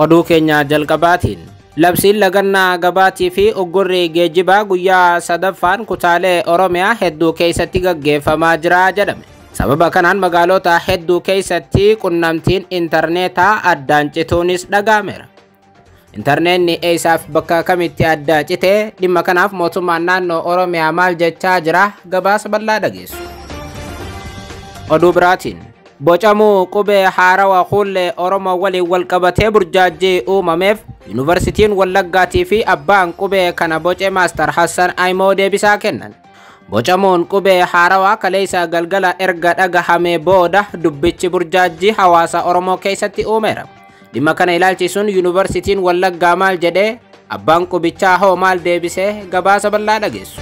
oduu keenya jalqabaatiin labsiin lagannaa gabaatii fi uggurri geejjibaa guyyaa sadaffaan kutaalee oromiyaa hedduu keessatti gaggeeffamaa jira jedhame sababa kanaan magaalota hedduu keessatti qunnamtiin intarneetaa addaan cituunis dhagaameera intarneetni eessaaf bakka kamitti addaa citee dhimma kanaaf mootummaan naannoo oromiyaa maal jechaa jira gabaasa bal'aa dhageessu oduu biraatiin bocamuu qubee haarawaa kullee oromoo waliin wal qabatee burjaajii uumameef yuunivarsitiin wallaggaatii fi abbaan qubee kana bocee maastar hassan aymoo deebisaa kennan bocamuun qubee haarawaa kaleessa galgala erga dhagahamee booda dubbichi burjaajii hawaasa oromoo keessatti uumeera dhimma kana sun yuunivarsitiin wallaggaa maal jedhee abbaan qubichaa hoo maal deebisee gabaasa bal'aa dhageessu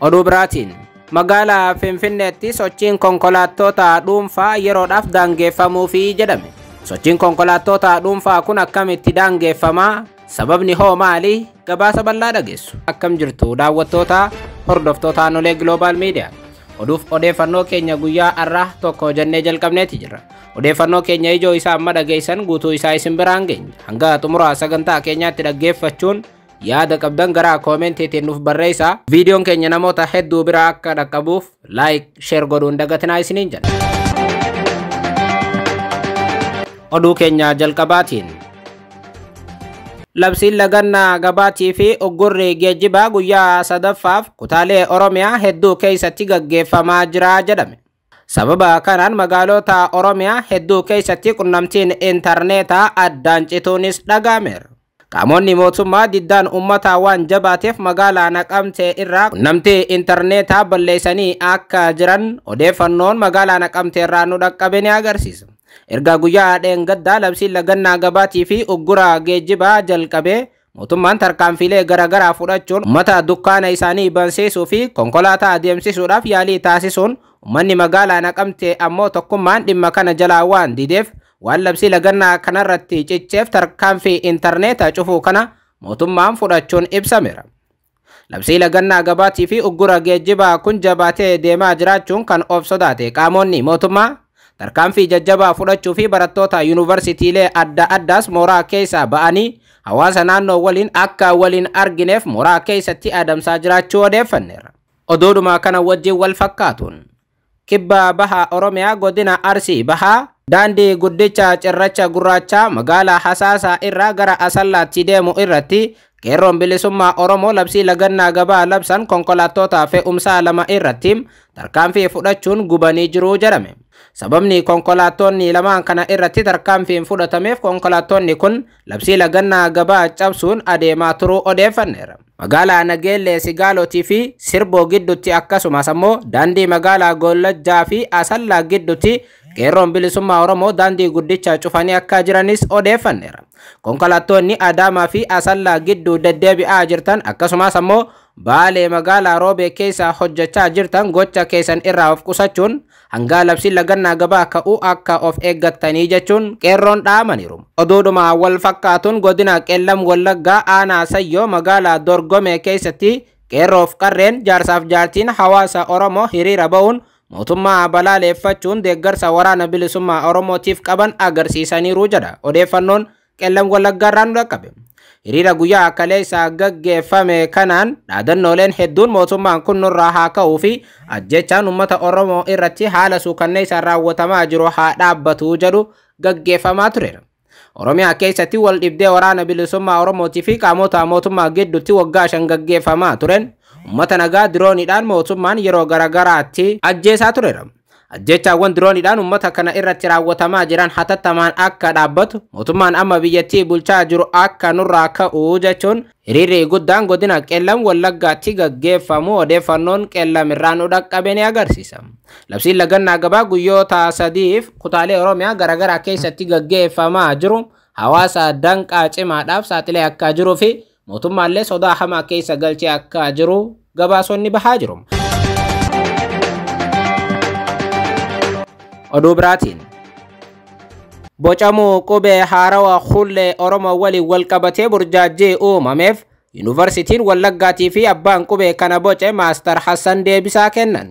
oduu biraatiin magala magaalaa Finfinneetti sochiin konkolaattota dhuunfaa yeroodhaaf daangeffamuufi jedhame. Sochiin kuna dhuunfaa dange fama sabab ni ho maali? Gabaasa bal'aa ges akam jirtu daawwattoota no le Global Media. oduf odeeffannoo keenya guya har'aa tokko jennee jalqabneeti jira. Odeeffannoo keenya ijoo isaa amma isa madage isaa isin isa geenya. Hanga xumuraa tira keenyaatti dhaggeeffachuun yaada qabdan gara koomenteetiin nuuf barreessaa viidiyoon keenya namoota hedduu biraa akka dhaqqabuuf laayik sheer godhuun dagatinaa isiniin jedha. Oduu keenya jalqabaatiin. Labsiin lagannaa gabaatii fi uggurri geejjibaa guyyaa sadaffaaf kutaalee Oromiyaa hedduu keessatti gaggeeffamaa jiraa jedhame. Sababa kanaan magaalota Oromiyaa hedduu keessatti qunnamtiin intarneetaa addaan cituunis dhagaameera. Qaamonni mootummaa diddaan uummataa waan jabaateef magaalaa naqamtee irraa qunnamtii intarneetaa balleessanii akka jiran odeeffannoon magaalaa naqamtee irraa nu dhaqqabe ni agarsiisa. Erga guyyaa dheengaddaa labsiin lagannaa gabaatii fi uggura geejjibaa jalqabee mootummaan tarkaanfilee garaa fudhachuun uummata dukkaana isaanii bansiisuu fi konkolaataa adeemsisuudhaaf yaalii taasisuun uummanni magaalaa naqamtee ammoo tokkummaan dhimma kana jalaa waan dideef waan labsii lagannaa kanarratti cicheef tarkaanfii intarneetaa cufuu kana mootummaan fudhachuun ibsameera. labsii lagannaa gabaatii fi uggura geejjibaa kun jabaatee deemaa jiraachuun kan of sodaate qaamonni mootummaa tarkaanfii jajjabaa fudhachuu fi barattoota yuunivarsiitiilee adda addaas mooraa keessa ba'anii hawaasa naannoo waliin akka waliin argineef mooraa keessatti adamsaa jiraachuu odeeffanneera. oduudhuma kana wajjin wal fakkaatuun. kibba baha oromiyaa godina arsii bahaa daandii guddicha cirracha gurraacha magala hasasa ira gara asallaatti deemu irratti qeerroon bilisummaa oromoo labsii lagannaa gabaa labsan tota, fe umsa lama irratti tarkaanfii fudhachuun Gubani juru jedhame. sababni konkolaattonni lamaan kana irratti tarkaanfiin fudhatameef konkolaattonni kun labsii lagannaa gabaa cabsuun adeemaa turuu odeeffanneera. magaalaa nageellee sigaalotii fi sirboo giddutti akkasumas ammoo daandii magaalaa gollajjaa fi asallaa giddutti qeerroon bilisummaa oromoo daandii guddicha cufanii akka jiranis odeeffanneera konkolaattonni adaamaa fi asallaa gidduu deddeebi'aa jirtan akkasumas ammoo baalee magaalaa roobee keessa hojjechaa jirtan gocha keessan irraa of qusachuun hanga labsi lagannaa gabaa ka'uu akka of eeggattanii jechuun qeerroon dhaamaniiru. Oduudhumaa wal fakkaatuun godina qellam wallaggaa aanaa sayyoo magaalaa dorgomee keessatti qeerroof qarreen jaarsaaf jaartiin hawaasa Oromoo hiriira ba'uun mootummaa balaaleeffachuun deeggarsa waraana bilisummaa Oromootiif qaban agarsiisaniiru jedha odeeffannoon qellam wallaggaarraan dhaqqabe. hiriira guyyaa akkalee isaa gaggeeffame kanaan dhaadannooleen hedduun mootummaan kun nurraa haa ka'uu fi ajjechaan uummata Oromoo irratti haala suukannee isaan raawwatamaa jiru haa dhaabbatu jedhu gaggeeffamaa tureera. Oromiyaa keessatti wal dhibdee waraana bilisummaa Oromootii fi qaamota mootummaa gidduutti waggaa shan gaggeeffamaa turen uummata nagaa diroonidhaan mootummaan yeroo garagaraatti ajjeesaa tureera. ajjechaawwan dirooniidhaan uummata kana irratti raawwatamaa jiran hatattamaan akka dhaabbatu mootummaan amma biyyattii bulchaa jiru akka nurraa ka'u jechuun hiriirri guddaan godina qellam wallaggaatti gaggeeffamu odeeffannoon nu dhaqqabe ni agarsiisa labsiin lagannaa gabaa guyyoota sadiif kutaalee oromiyaa garaagaraa keessatti gaggeeffamaa jiru hawaasa danqaa cimaadhaaf saaxilee akka jiruu fi mootummaallee sodaa hamaa keessa galchee akka jiru gabaasonni bahaa jiru. oduu biraatiin. Bocamuu qubee haarawaa hullee Oromoo waliin walqabatee burjaajii uumameef yuunivarsiitiin Wallaggaatii fi abbaan qubee kana boce Maastar Hassan deebisaa kennan.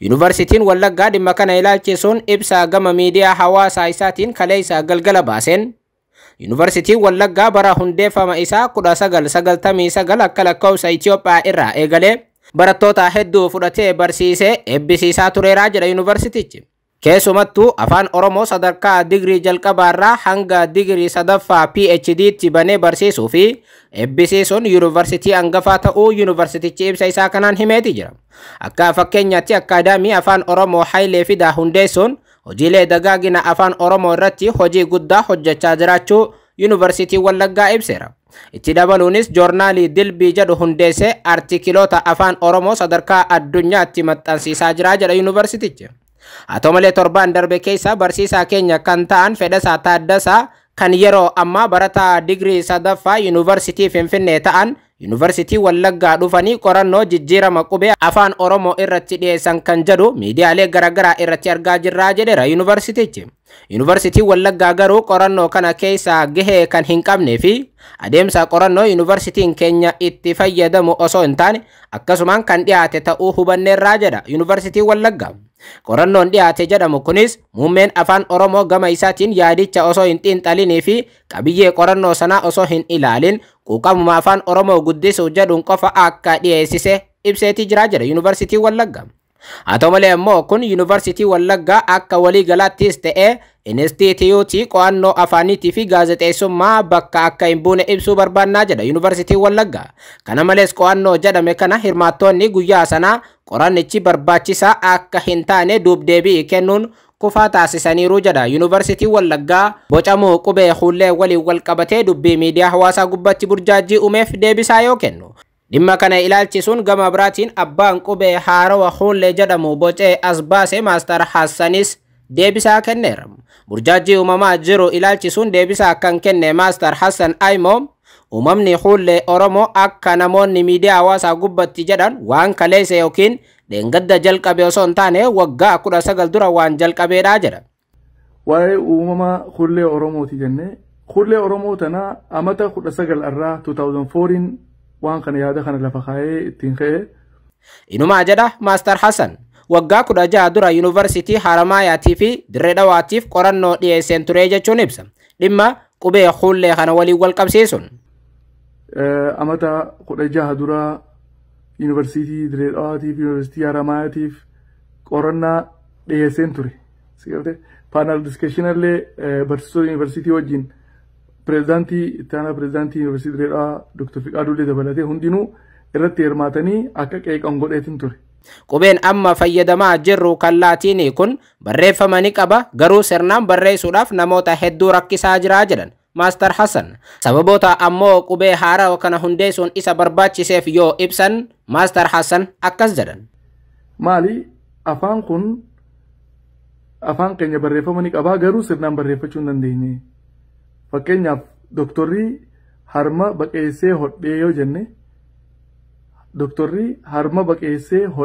Yuunivarsiitiin Wallaggaa dhimma kana ilaalchisuun ibsaa gama miidiyaa hawaasaa isaatiin kalee isaa galgala baaseen Yuunivarsiitiin Wallaggaa bara hundeeffama isaa 1999 akka lakkoofsa Itiyoophiyaa irraa eegalee barattoota hedduu fudhatee barsiisee eebbisiisaa tureeraa jedha yuunivarsiitichi. afan afan oromo sadarka digrii jalqabaarraa hanga digrii sadaffaa phditti banee barsiisuu fi ebbisiisuun yuunivarsitii hangafaa university yuunivarsitichi ibsa isaa kanaan himeeti jira akka fakkeenyaatti akkaadaamii afaan oromoo hayilee high hundeessuun hojiilee dagaagina afaan oromoo irratti hojii guddaa hojjechaa jiraachuu yuunivarsitii wallaggaa ibseera itti dabaluunis joornaalii dilbii se artikilota afan oromo sadarka adunya timatansi sajra jara university yuunivarsitichi hatoo malee torbaan darbe keessa barsiisaa keenya kan ta'an Fedhasaa Taaddasaa kan yeroo ammaa barataa digirii sadaffaa yuunivarsiitii Finfinnee ta'an yuunivarsiitii Wallaggaa dhufanii qorannoo jijjiirama qubee afaan Oromoo irratti dhiyeessan kan jedhu miidiyaalee garaagaraa irratti argaa jirraa jedhera yuunivarsitiichi Yuunivarsiitiin Wallaggaa garuu qorannoo kana keessaa gahee kan hin qabnee fi adeemsa qorannoo yuunivarsiitiin keenya itti fayyadamu osoo hin taane akkasumaan kan dhiyaate ta'uu hubanneerraa jedha yuunivarsiitiin Wallaggaa. Qorannoon dhiyaate jedhamu kunis muummeen afaan Oromoo gama isaatiin yaadicha osoo hin xiinxalinii fi qabiyyee qorannoo sanaa osoo hin ilaalin quuqamuma afaan Oromoo guddisuu jedhuun qofa akka dhiyeessise ibseetii jiraa jedha Yuunivarsiitii Wallaggaa. Haa malee immoo kun Yuunivarsiitii Wallaggaa akka waliigalaattis ta'ee Inistitiyuutii qo'annoo afaaniitii gaazexeessummaa bakka akka hin buune ibsuu barbaannaa jedha Yuunivarsiitii Wallaggaa. Kana malees qo'annoo jedhame kana hirmaattoonni guyyaa sanaa qorannichi barbaachisaa akka hin taane deebii kennuun kufaa taasisaniiru jedha yuunivarsiitii wallaggaa bocamuu qubee hullee waliin wal qabatee dubbii miidiyaa hawaasaa gubbatti burjaajii uumeef deebisaa yoo kennu dhimma kana ilaalchisuun gama biraatiin abbaan qubee haarawa hullee jedhamu bocee as baase maastar hassanis deebisaa kenneera burjaajii uumamaa jiru ilaalchisuun deebisaa kan kenne maastar hassan aymoo umamni hullee oromo akka namoonni miidiyaa hawaasaa gubbatti jedhan waan kaleessa yookiin dheengadda jalqabe osoo hin taane waggaa kudha sagal dura waan jalqabeedha jedha. Waa'ee uumamaa hullee Oromooti jennee hullee Oromoo tana amata kudha sagal irraa 2004 waan kana yaada kana lafa kaa'ee ittiin ka'e. Inumaa jedha Maastar Hassan. waggaa kudha jaha dura yuunivarsiitii Haramaayyaatii fi dirree dhawaatiif qorannoo dhiyeesseen ture jechuun ibsa. Dhimma qubee hullee kana waliin wal qabsiisuun. amata kudha jaha dura yuunivarsiitii Direedhawaatiif yuunivarsiitii Haramaatiif qorannaa dhiyeesseen ture. Paanal illee barsiisota yuunivarsiitii wajjin pireezidaantii itti aanaa pireezidaantii yuunivarsiitii Direedhawaa Dr. Fiqaadullee dabalatee hundinuu irratti hirmaatanii akka qeeqan godheetin ture. Qubeen amma fayyadamaa jirru kan laatiinii kun barreeffama ni qaba garuu sirnaan barreessuudhaaf namoota hedduu rakkisaa jira jedhan. Master Hassan Sababota ammo kube hara wakana hunde sun isa yo yo ibsan Master Hasan, akas jadan. Mali, afang kun afang kenya barreeffama manik aba garuu sirnaan barreeffachuu hin doktori harma doktori harma baqeessee hot yoo jenne doktori harma hot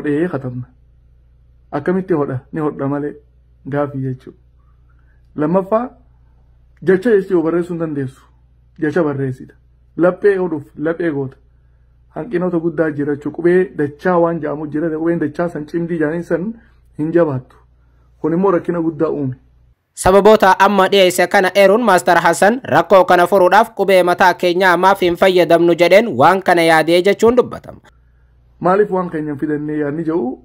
eye katabna. Akamiti hodha ah, ni damale gafi yechu. Lama fa. Jecha jechuun barreessuu hin dandeessu. Jecha barreessita. Laphee hodhuuf laphee goota. Hanqinoota guddaa jira jechuun qubee dachaa waan jedhamu jira. Qubeen dachaa san cimdii jedhanii san hin jabaattu. Kun immoo rakkina guddaa uume. Sababoota amma dhiyeesse kana eeruun Maastar Hassan rakkoo kana furuudhaaf qubee mataa keenyaa ammaaf hin fayyadamnu jedheen waan kana yaadee jechuun dubbatama. Maaliif waan keenya fidannee yaadni jedhu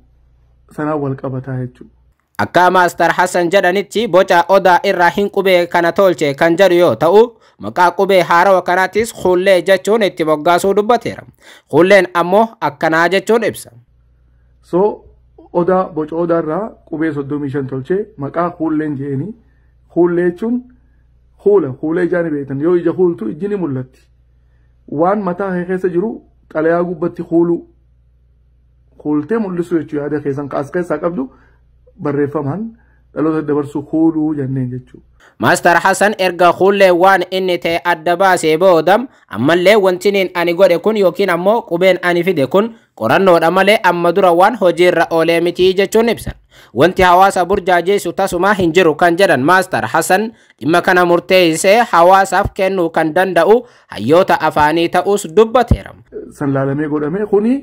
sanaan wal qabataa jechuudha. akka maastar Hassan jedhanitti boca odaa irraa hin qubee kana tolche kan jedhu yoo ta'u maqaa qubee haarawa kanaatiis hullee jechuun itti moggaasuu dubbateera. Hulleen ammoo akkanaa jechuun ibsa. So odaa boca odaa irraa qubee soddomii shan tolchee maqaa hulleen jeeni hullee jechuun huula huulee ijaan beektan yoo ija huultu ijji ni mul'atti waan mataa keessa jiru xalayaa gubbatti huuluu huultee mul'isu jechuu yaada keessan kaas keessaa qabdu. barreeffaman dhaloota dabarsuu kooluu jenneen jechuudha. Maastar Hassan erga hullee waan inni ta'e adda baasee booda ammallee wanti ani godhe kun yookiin ammoo qubeen ani fide kun qorannoodha malee amma dura waan hojiirra oolee mitii jechuun ibsan. Wanti hawaasa burjaajeessu tasuma hin jiru kan jedhan Maastar Hassan dhimma kana murteessee hawaasaaf kennuu kan danda'u hayyoota afaanii ta'us dubbateera. San laalamee godhame kuni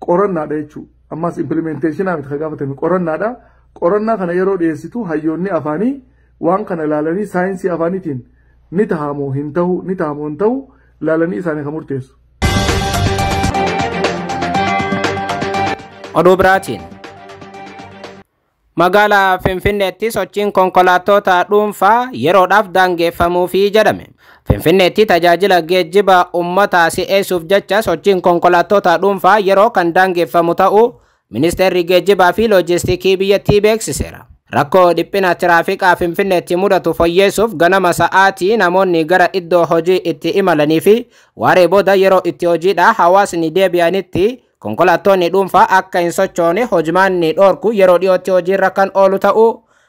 qorannaadha jechuudha. Ammas implementeeshinaaf kan gaafatame qorannaadha. qorannaa kana yeroo dhiyeessitu hayyoonni afaanii waan kana ilaalanii saayinsii afaaniitiin ni tahamu hin ta'u ilaalanii isaanii kan murteessu. Oduu biraatiin. Magaalaa Finfinneetti sochiin konkolaattota dhuunfaa yeroodhaaf daangeffamuufii jedhame. Finfinneetti tajaajila geejjiba uummata si'eessuuf jecha sochiin konkolaattota dhuunfaa yeroo kan daangeffamu ta'uu Ministeerri geejjibaa fi loojistiikii biyyattii beeksiseera. Rakkoo dhiphina tiraafikaa Finfinneetti mudatu fayyeessuuf ganama sa'aatii namoonni gara iddoo hojii itti imalanii fi waaree booda yeroo itti hojiidha hawaasni deebi'anitti konkolaattonni dhuunfaa akka hin sochoone hojimaanni dhorku yeroo dhiyootti hojiirra kan oolu ta'uu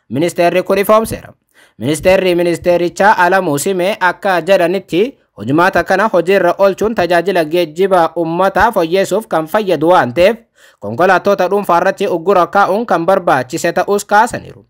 ministeerri ku ifoomseera. Ministeerri ministeerichaa Alamuu Simee akka jedhanitti Hojumaata kana hojiirra olchuun tajaajila geejjiba ummataa fooyyessuuf kan fayyadu waan ta'eef konkolaatota dhuunfaa irratti uggura kaa'uun kan barbaachise ta'us kaasaniiru.